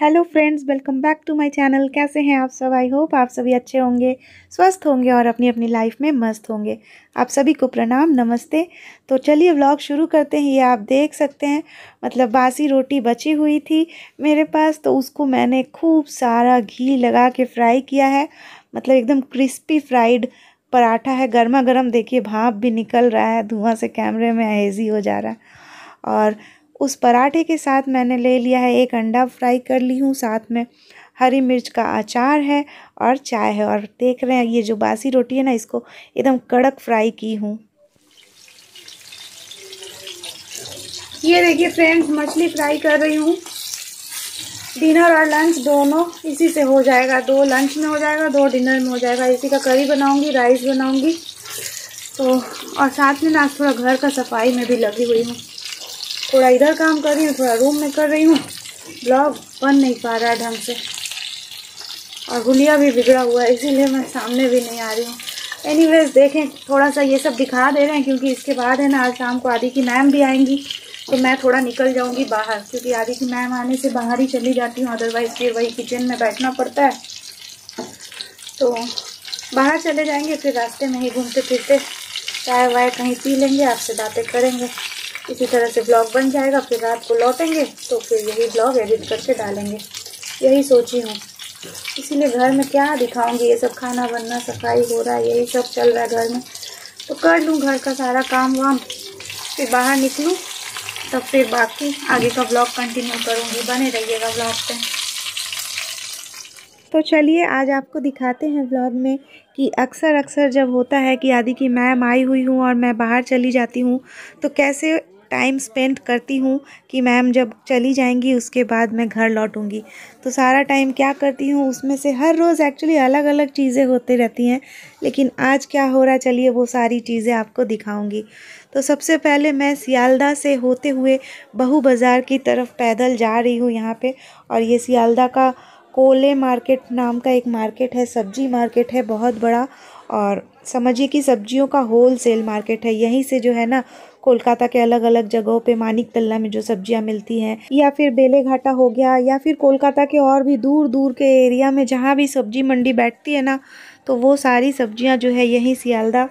hello friends welcome back to my channel कैसे हैं आप सब आई होप आप सभी अच्छे होंगे स्वस्थ होंगे और अपनी अपनी लाइफ में मस्त होंगे आप सभी को प्रणाम नमस्ते तो चलिए व्लॉग शुरू करते हैं ये आप देख सकते हैं मतलब बासी रोटी बची हुई थी मेरे पास तो उसको मैंने खूब सारा घी लगा के फ्राई किया है मतलब एकदम क्रिस्पी फ्राइड पराठा है गर्मा गर्म देखिए भाप भी निकल रहा है धुआँ से कैमरे में हेजी हो जा रहा है और उस पराठे के साथ मैंने ले लिया है एक अंडा फ्राई कर ली हूँ साथ में हरी मिर्च का अचार है और चाय है और देख रहे हैं ये जो बासी रोटी है ना इसको एकदम कड़क फ्राई की हूँ ये देखिए फ्रेंड्स मछली फ्राई कर रही हूँ डिनर और लंच दोनों इसी से हो जाएगा दो लंच में हो जाएगा दो डिनर में हो जाएगा इसी का करी बनाऊंगी राइस बनाऊंगी तो और साथ में ना थोड़ा घर का सफाई में भी लगी हुई हूँ थोड़ा इधर काम कर रही हूँ थोड़ा रूम में कर रही हूँ ब्लॉग बन नहीं पा रहा है ढंग से और गुलिया भी बिगड़ा हुआ है इसीलिए मैं सामने भी नहीं आ रही हूँ एनी देखें थोड़ा सा ये सब दिखा दे रहे हैं क्योंकि इसके बाद है ना आज शाम को आदि की मैम भी आएंगी तो मैं थोड़ा निकल जाऊंगी बाहर क्योंकि आदि की मैम आने से बाहर ही चली जाती हूँ अदरवाइज़ फिर वही किचन में बैठना पड़ता है तो बाहर चले जाएंगे फिर रास्ते में ही घूमते फिरते चाय वाय कहीं पी लेंगे आपसे बातें करेंगे इसी तरह से ब्लॉग बन जाएगा फिर रात को लौटेंगे तो फिर यही ब्लॉग एडिट करके डालेंगे यही सोची हूँ इसीलिए घर में क्या दिखाऊंगी ये सब खाना बनना सफाई हो रहा है यही सब चल रहा है घर में तो कर लूँ घर का सारा काम वाम फिर बाहर निकलूँ तब फिर बाकी आगे का ब्लॉग कंटिन्यू करूँगी बने रहिएगा ब्लॉग पे तो चलिए आज आपको दिखाते हैं ब्लॉग में कि अक्सर अक्सर जब होता है कि आदि की मैम आई हुई हूँ और मैं बाहर चली जाती हूँ तो कैसे टाइम स्पेंड करती हूँ कि मैम जब चली जाएंगी उसके बाद मैं घर लौटूंगी तो सारा टाइम क्या करती हूँ उसमें से हर रोज़ एक्चुअली अलग अलग चीज़ें होती रहती हैं लेकिन आज क्या हो रहा चलिए वो सारी चीज़ें आपको दिखाऊंगी तो सबसे पहले मैं सियालदा से होते हुए बहू बाज़ार की तरफ पैदल जा रही हूँ यहाँ पे और ये सियालदा का कोले मार्केट नाम का एक मार्केट है सब्जी मार्केट है बहुत बड़ा और समझिए कि सब्जियों का होल सेल मार्केट है यहीं से जो है ना कोलकाता के अलग अलग जगहों पे मानिक तल्ला में जो सब्जियां मिलती हैं या फिर बेले घाटा हो गया या फिर कोलकाता के और भी दूर दूर के एरिया में जहाँ भी सब्जी मंडी बैठती है ना तो वो सारी सब्जियाँ जो है यहीं सियालदा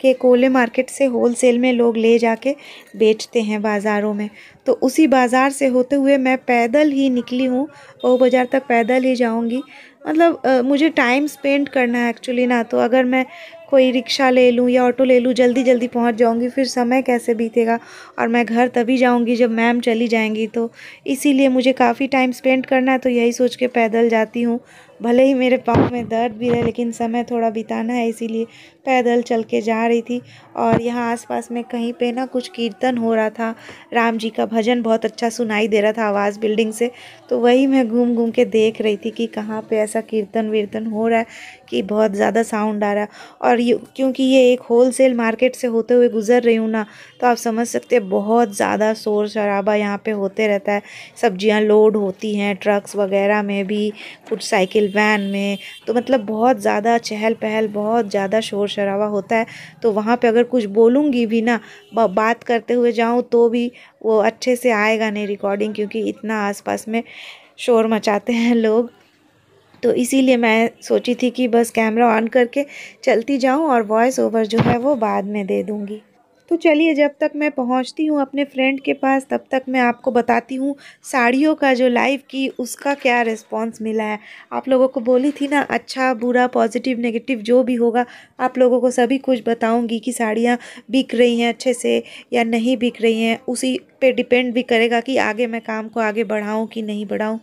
के कोले मार्केट से होल सेल में लोग ले जाके बेचते हैं बाज़ारों में तो उसी बाज़ार से होते हुए मैं पैदल ही निकली हूँ वो बाज़ार तक पैदल ही जाऊँगी मतलब मुझे टाइम स्पेंड करना है एक्चुअली ना तो अगर मैं कोई रिक्शा ले लूँ या ऑटो ले लूँ जल्दी जल्दी पहुंच जाऊंगी फिर समय कैसे बीतेगा और मैं घर तभी जाऊंगी जब मैम चली जाएंगी तो इसीलिए मुझे काफ़ी टाइम स्पेंड करना है तो यही सोच के पैदल जाती हूँ भले ही मेरे पाँव में दर्द भी है लेकिन समय थोड़ा बिताना है इसीलिए पैदल चल के जा रही थी और यहाँ आसपास में कहीं पे ना कुछ कीर्तन हो रहा था राम जी का भजन बहुत अच्छा सुनाई दे रहा था आवाज़ बिल्डिंग से तो वही मैं घूम घूम के देख रही थी कि कहाँ पे ऐसा कीर्तन वीर्तन हो रहा है कि बहुत ज़्यादा साउंड आ रहा है और ये क्योंकि ये एक होल मार्केट से होते हुए गुजर रही हूँ ना तो आप समझ सकते बहुत ज़्यादा शोर शराबा यहाँ पर होते रहता है सब्जियाँ लोड होती हैं ट्रक्स वगैरह में भी कुछ साइकिल वैन में तो मतलब बहुत ज़्यादा चहल पहल बहुत ज़्यादा शोर शराबा होता है तो वहाँ पे अगर कुछ बोलूँगी भी ना बात करते हुए जाऊँ तो भी वो अच्छे से आएगा नहीं रिकॉर्डिंग क्योंकि इतना आसपास में शोर मचाते हैं लोग तो इसीलिए मैं सोची थी कि बस कैमरा ऑन करके चलती जाऊँ और वॉइस ओवर जो है वो बाद में दे दूँगी तो चलिए जब तक मैं पहुंचती हूँ अपने फ्रेंड के पास तब तक मैं आपको बताती हूँ साड़ियों का जो लाइव की उसका क्या रिस्पांस मिला है आप लोगों को बोली थी ना अच्छा बुरा पॉजिटिव नेगेटिव जो भी होगा आप लोगों को सभी कुछ बताऊँगी कि साड़ियाँ बिक रही हैं अच्छे से या नहीं बिक रही हैं उसी पे डिपेंड भी करेगा कि आगे मैं काम को आगे बढ़ाऊँ कि नहीं बढ़ाऊँ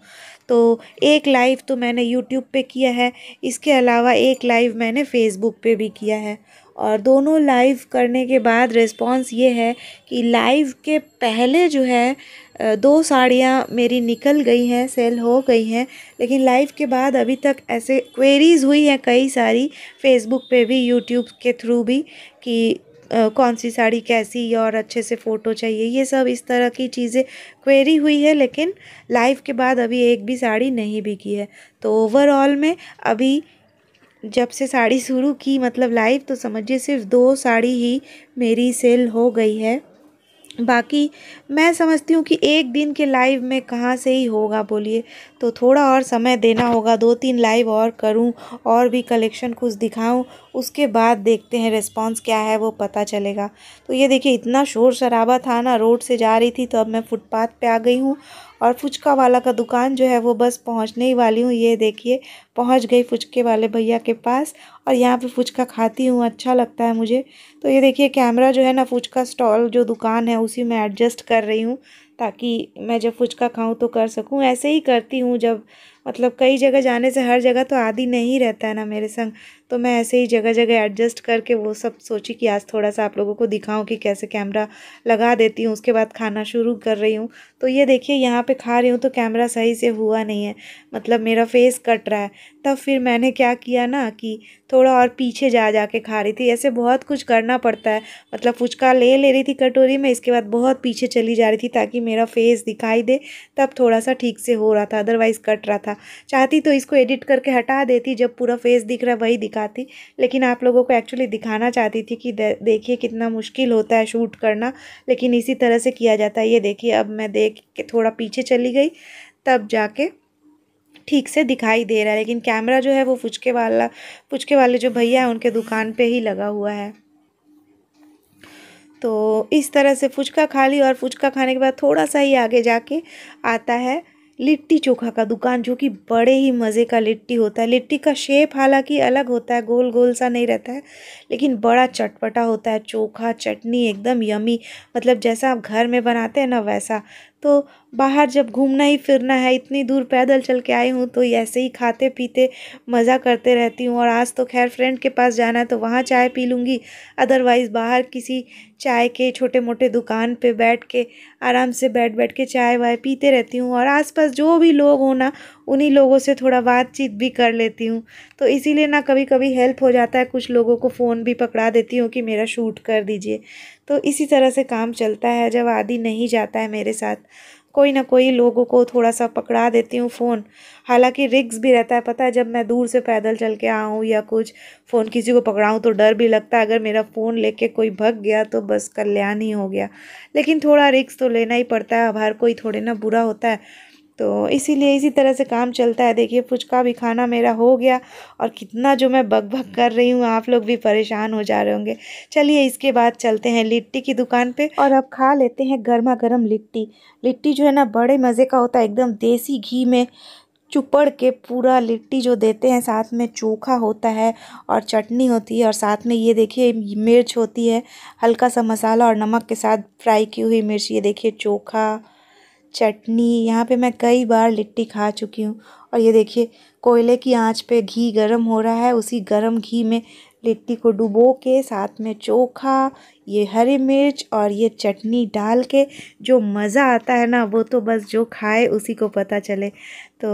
तो एक लाइव तो मैंने यूट्यूब पे किया है इसके अलावा एक लाइव मैंने फेसबुक पे भी किया है और दोनों लाइव करने के बाद रिस्पांस ये है कि लाइव के पहले जो है दो साड़ियाँ मेरी निकल गई हैं सेल हो गई हैं लेकिन लाइव के बाद अभी तक ऐसे क्वेरीज़ हुई हैं कई सारी फेसबुक पे भी यूट्यूब के थ्रू भी कि कौन सी साड़ी कैसी और अच्छे से फ़ोटो चाहिए ये सब इस तरह की चीज़ें क्वेरी हुई है लेकिन लाइव के बाद अभी एक भी साड़ी नहीं बिकी है तो ओवरऑल में अभी जब से साड़ी शुरू की मतलब लाइव तो समझिए सिर्फ दो साड़ी ही मेरी सेल हो गई है बाकी मैं समझती हूँ कि एक दिन के लाइव में कहाँ से ही होगा बोलिए तो थोड़ा और समय देना होगा दो तीन लाइव और करूँ और भी कलेक्शन कुछ दिखाऊँ उसके बाद देखते हैं रिस्पॉन्स क्या है वो पता चलेगा तो ये देखिए इतना शोर शराबा था ना रोड से जा रही थी तो अब मैं फुटपाथ पे आ गई हूँ और फुचका वाला का दुकान जो है वो बस पहुँचने ही वाली हूँ ये देखिए पहुँच गई फुचके वाले भैया के पास और यहाँ पे फुचका खाती हूँ अच्छा लगता है मुझे तो ये देखिए कैमरा जो है ना फुचका स्टॉल जो दुकान है उसी में एडजस्ट कर रही हूँ ताकि मैं जब फुचका खाऊँ तो कर सकूँ ऐसे ही करती हूँ जब मतलब कई जगह जाने से हर जगह तो आदि नहीं रहता है ना मेरे संग तो मैं ऐसे ही जगह जगह एडजस्ट करके वो सब सोची कि आज थोड़ा सा आप लोगों को दिखाऊं कि कैसे कैमरा लगा देती हूँ उसके बाद खाना शुरू कर रही हूँ तो ये देखिए यहाँ पे खा रही हूँ तो कैमरा सही से हुआ नहीं है मतलब मेरा फेस कट रहा है तब फिर मैंने क्या किया ना कि थोड़ा और पीछे जा जा के खा रही थी ऐसे बहुत कुछ करना पड़ता है मतलब फुचका ले ले रही थी कटोरी में इसके बाद बहुत पीछे चली जा रही थी ताकि मेरा फेस दिखाई दे तब थोड़ा सा ठीक से हो रहा था अदरवाइज़ कट रहा था था चाहती तो इसको एडिट करके हटा देती जब पूरा फेस दिख रहा वही दिखाती लेकिन आप लोगों को एक्चुअली दिखाना चाहती थी कि देखिए कितना मुश्किल होता है शूट करना लेकिन इसी तरह से किया जाता है ये देखिए अब मैं देख के थोड़ा पीछे चली गई तब जाके ठीक से दिखाई दे रहा है लेकिन कैमरा जो है वो फुचके वाला फुचके वाले जो भैया हैं उनके दुकान पे ही लगा हुआ है तो इस तरह से फुचका खा ली और फुचका खाने के बाद थोड़ा सा ही आगे जाके आता है लिट्टी चोखा का दुकान जो कि बड़े ही मज़े का लिट्टी होता है लिट्टी का शेप हालांकि अलग होता है गोल गोल सा नहीं रहता है लेकिन बड़ा चटपटा होता है चोखा चटनी एकदम यमी मतलब जैसा आप घर में बनाते हैं ना वैसा तो बाहर जब घूमना ही फिरना है इतनी दूर पैदल चल के आई हूँ तो ऐसे ही खाते पीते मज़ा करते रहती हूँ और आज तो खैर फ्रेंड के पास जाना है तो वहाँ चाय पी लूँगी अदरवाइज़ बाहर किसी चाय के छोटे मोटे दुकान पे बैठ के आराम से बैठ बैठ के चाय वाय पीते रहती हूँ और आसपास जो भी लोग हो ना उन्हीं लोगों से थोड़ा बातचीत भी कर लेती हूँ तो इसीलिए ना कभी कभी हेल्प हो जाता है कुछ लोगों को फ़ोन भी पकड़ा देती हूँ कि मेरा शूट कर दीजिए तो इसी तरह से काम चलता है जब आदि नहीं जाता है मेरे साथ कोई ना कोई लोगों को थोड़ा सा पकड़ा देती हूँ फ़ोन हालांकि रिक्स भी रहता है पता है जब मैं दूर से पैदल चल के आऊँ या कुछ फ़ोन किसी को पकड़ाऊँ तो डर भी लगता है अगर मेरा फ़ोन लेके कोई भग गया तो बस कल्याण ही हो गया लेकिन थोड़ा रिक्स तो लेना ही पड़ता है अब हर कोई थोड़े ना बुरा होता है तो इसीलिए इसी तरह से काम चलता है देखिए फुचका भी खाना मेरा हो गया और कितना जो मैं बग भग कर रही हूँ आप लोग भी परेशान हो जा रहे होंगे चलिए इसके बाद चलते हैं लिट्टी की दुकान पे और अब खा लेते हैं गर्मा गर्म लिट्टी लिट्टी जो है ना बड़े मज़े का होता है एकदम देसी घी में चुपड़ के पूरा लिट्टी जो देते हैं साथ में चोखा होता है और चटनी होती है और साथ में ये देखिए मिर्च होती है हल्का सा मसाला और नमक के साथ फ्राई की हुई मिर्च ये देखिए चोखा चटनी यहाँ पे मैं कई बार लिट्टी खा चुकी हूँ और ये देखिए कोयले की आंच पे घी गरम हो रहा है उसी गरम घी में लिट्टी को डुबो के साथ में चोखा ये हरी मिर्च और ये चटनी डाल के जो मज़ा आता है ना वो तो बस जो खाए उसी को पता चले तो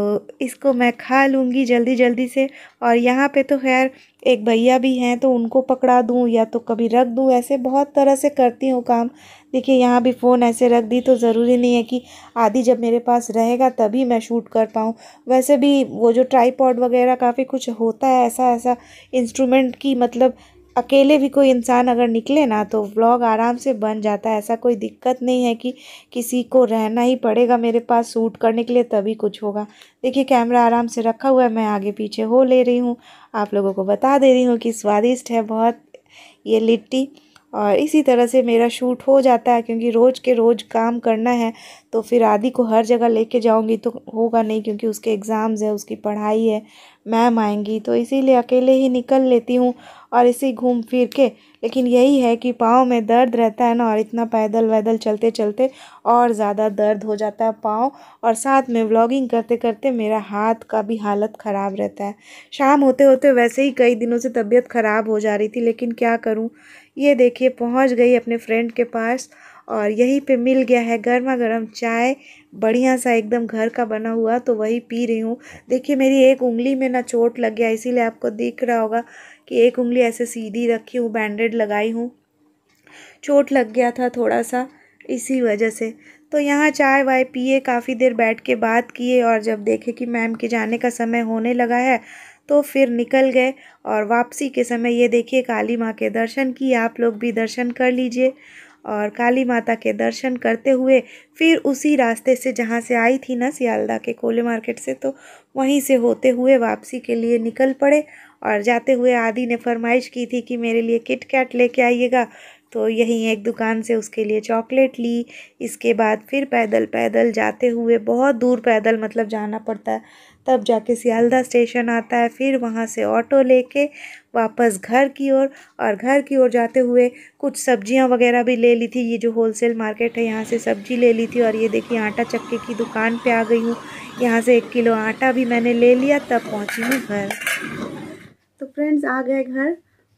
इसको मैं खा लूँगी जल्दी जल्दी से और यहाँ पे तो खैर एक भैया भी हैं तो उनको पकड़ा दूँ या तो कभी रख दूँ ऐसे बहुत तरह से करती हूँ काम देखिए यहाँ भी फ़ोन ऐसे रख दी तो ज़रूरी नहीं है कि आदि जब मेरे पास रहेगा तभी मैं शूट कर पाऊँ वैसे भी वो जो ट्राईपॉड वगैरह काफ़ी कुछ होता है ऐसा ऐसा इंस्ट्रूमेंट की मतलब अकेले भी कोई इंसान अगर निकले ना तो व्लॉग आराम से बन जाता है ऐसा कोई दिक्कत नहीं है कि किसी को रहना ही पड़ेगा मेरे पास शूट करने के लिए तभी कुछ होगा देखिए कैमरा आराम से रखा हुआ है मैं आगे पीछे हो ले रही हूँ आप लोगों को बता दे रही हूँ कि स्वादिष्ट है बहुत ये लिट्टी और इसी तरह से मेरा शूट हो जाता है क्योंकि रोज़ के रोज़ काम करना है तो फिर आदि को हर जगह लेके जाऊंगी तो होगा नहीं क्योंकि उसके एग्ज़ाम्स है उसकी पढ़ाई है मैम आएंगी तो इसीलिए अकेले ही निकल लेती हूँ और इसी घूम फिर के लेकिन यही है कि पाँव में दर्द रहता है ना और इतना पैदल वैदल चलते चलते और ज़्यादा दर्द हो जाता है पाँव और साथ में व्लॉगिंग करते करते मेरा हाथ का भी हालत ख़राब रहता है शाम होते होते वैसे ही कई दिनों से तबीयत ख़राब हो जा रही थी लेकिन क्या करूँ ये देखिए पहुँच गई अपने फ्रेंड के पास और यहीं पे मिल गया है गर्मा गर्म चाय बढ़िया सा एकदम घर का बना हुआ तो वही पी रही हूँ देखिए मेरी एक उंगली में ना चोट लग गया इसीलिए आपको दिख रहा होगा कि एक उंगली ऐसे सीधी रखी हूँ बैंडेड लगाई हूँ चोट लग गया था थोड़ा सा इसी वजह से तो यहाँ चाय वाय पिए काफ़ी देर बैठ के बात किए और जब देखे कि मैम के जाने का समय होने लगा है तो फिर निकल गए और वापसी के समय ये देखिए काली माँ के दर्शन किए आप लोग भी दर्शन कर लीजिए और काली माता के दर्शन करते हुए फिर उसी रास्ते से जहाँ से आई थी ना सियालदा के कोले मार्केट से तो वहीं से होते हुए वापसी के लिए निकल पड़े और जाते हुए आदि ने फरमाइश की थी कि मेरे लिए किट कैट लेके आइएगा तो यहीं एक दुकान से उसके लिए चॉकलेट ली इसके बाद फिर पैदल पैदल जाते हुए बहुत दूर पैदल मतलब जाना पड़ता है तब जाके सियालदा स्टेशन आता है फिर वहाँ से ऑटो लेके वापस घर की ओर और, और घर की ओर जाते हुए कुछ सब्जियाँ वगैरह भी ले ली थी ये जो होलसेल मार्केट है यहाँ से सब्जी ले ली थी और ये देखिए आटा चक्के की दुकान पे आ गई हूँ यहाँ से एक किलो आटा भी मैंने ले लिया तब पहुँची हूँ घर तो फ्रेंड्स आ गए घर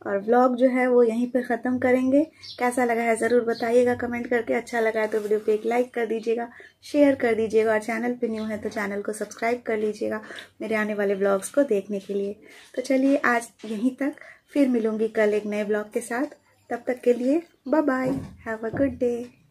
और व्लॉग जो है वो यहीं पर ख़त्म करेंगे कैसा लगा है ज़रूर बताइएगा कमेंट करके अच्छा लगा है तो वीडियो पे एक लाइक कर दीजिएगा शेयर कर दीजिएगा और चैनल पे न्यू है तो चैनल को सब्सक्राइब कर लीजिएगा मेरे आने वाले ब्लॉग्स को देखने के लिए तो चलिए आज यहीं तक फिर मिलूँगी कल एक नए ब्लॉग के साथ तब तक के लिए bye bye have a good day